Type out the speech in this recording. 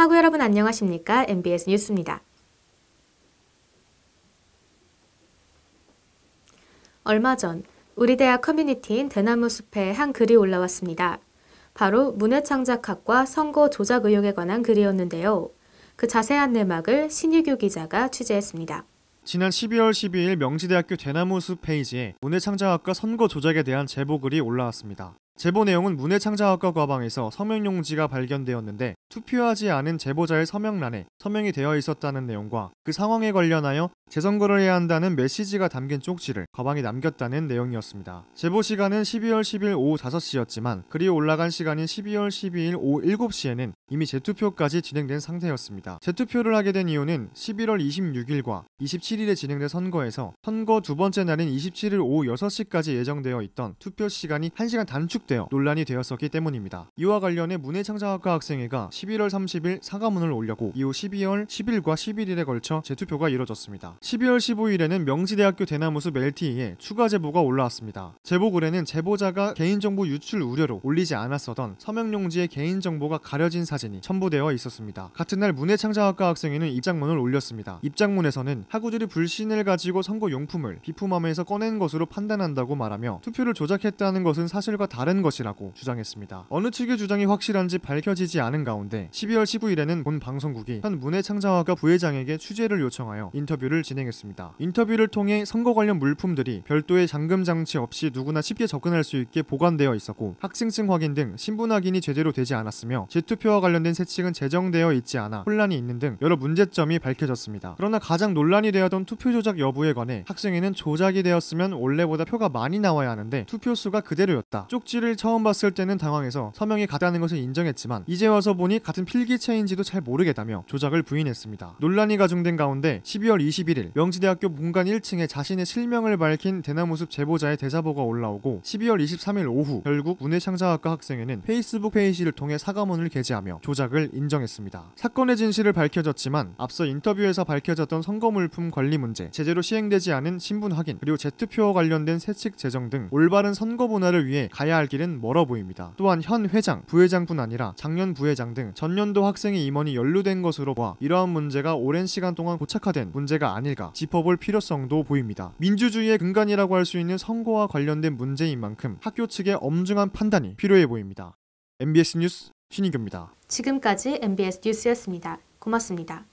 하고 여러분 안녕하십니까? MBS 뉴스입니다. 얼마 전 우리 대학 커뮤니티인 대나무 숲에 한 글이 올라왔습니다. 바로 문해창작학과 선거 조작 의혹에 관한 글이었는데요. 그 자세한 내막을 신유규 기자가 취재했습니다. 지난 12월 12일 명지대학교 대나무 숲 페이지에 문해창작학과 선거 조작에 대한 제보글이 올라왔습니다. 제보 내용은 문해창작학과 과방에서 서명용지가 발견되었는데 투표하지 않은 제보자의 서명란에 서명이 되어 있었다는 내용과 그 상황에 관련하여 재선거를 해야 한다는 메시지가 담긴 쪽지를 가방에 남겼다는 내용이었습니다. 제보 시간은 12월 10일 오후 5시였지만 그리 올라간 시간인 12월 12일 오후 7시에는 이미 재투표까지 진행된 상태였습니다. 재투표를 하게 된 이유는 11월 26일과 27일에 진행된 선거에서 선거 두 번째 날인 27일 오후 6시까지 예정되어 있던 투표 시간이 1시간 단축되어 논란이 되었었기 때문입니다. 이와 관련해 문해창작학과 학생회가 11월 30일 사과문을 올려고 이후 12월 10일과 11일에 걸쳐 재투표가 이뤄졌습니다. 12월 15일에는 명지대학교 대나무숲 LTE에 추가 제보가 올라왔습니다. 제보 글에는 제보자가 개인정보 유출 우려로 올리지 않았었던 서명용지의 개인정보가 가려진 사진이 첨부되어 있었습니다. 같은 날 문해창작학과 학생회는 입장문을 올렸습니다. 입장문에서는 학우들이 불신을 가지고 선거 용품을 비품함에서 꺼낸 것으로 판단한다고 말하며 투표를 조작했다는 것은 사실과 다른 것이라고 주장했습니다. 어느 측의 주장이 확실한지 밝혀지지 않은 가운데 12월 19일에는 본 방송국이 현 문해창작학과 부회장에게 취재를 요청하여 인터뷰를 진행했습니다. 인터뷰를 통해 선거 관련 물품들이 별도의 잠금 장치 없이 누구나 쉽게 접근할 수 있게 보관되어 있었고 학생증 확인 등 신분 확인이 제대로 되지 않았으며 재투표와 관련된 세칙은 제정되어 있지 않아 혼란이 있는 등 여러 문제점이 밝혀졌습니다. 그러나 가장 논란이 되었던 투표 조작 여부에 관해 학생회는 조작이 되었으면 원래보다 표가 많이 나와야 하는데 투표수가 그대로였다. 쪽지를 처음 봤을 때는 당황해서 서명이 가다는 것을 인정했지만 이제 와서 보니 같은 필기체인지도 잘 모르겠다며 조작을 부인했습니다. 논란이 가중된 가운데 12월 21일 11일 명지대학교 본관 1층에 자신의 실명을 밝힌 대나무숲 제보자의 대자보가 올라오고 12월 23일 오후 결국 문해창작학과 학생회는 페이스북 페이지를 통해 사과문을 게재하며 조작을 인정했습니다. 사건의 진실을 밝혀졌지만 앞서 인터뷰에서 밝혀졌던 선거물품 관리 문제, 제대로 시행되지 않은 신분 확인, 그리고 제 Z표와 관련된 세칙 제정 등 올바른 선거 문화를 위해 가야 할 길은 멀어 보입니다. 또한 현 회장, 부회장뿐 아니라 작년 부회장 등 전년도 학생의 임원이 연루된 것으로 봐 이러한 문제가 오랜 시간 동안 고착화된 문제가 아닐 아닐까 짚어볼 필요성도 보입니다. 민주주의의 근간이라고 할 수 있는 선거와 관련된 문제인 만큼 학교 측의 엄중한 판단이 필요해 보입니다. MBS 뉴스 신인규입니다. 지금까지 MBS 뉴스였습니다. 고맙습니다.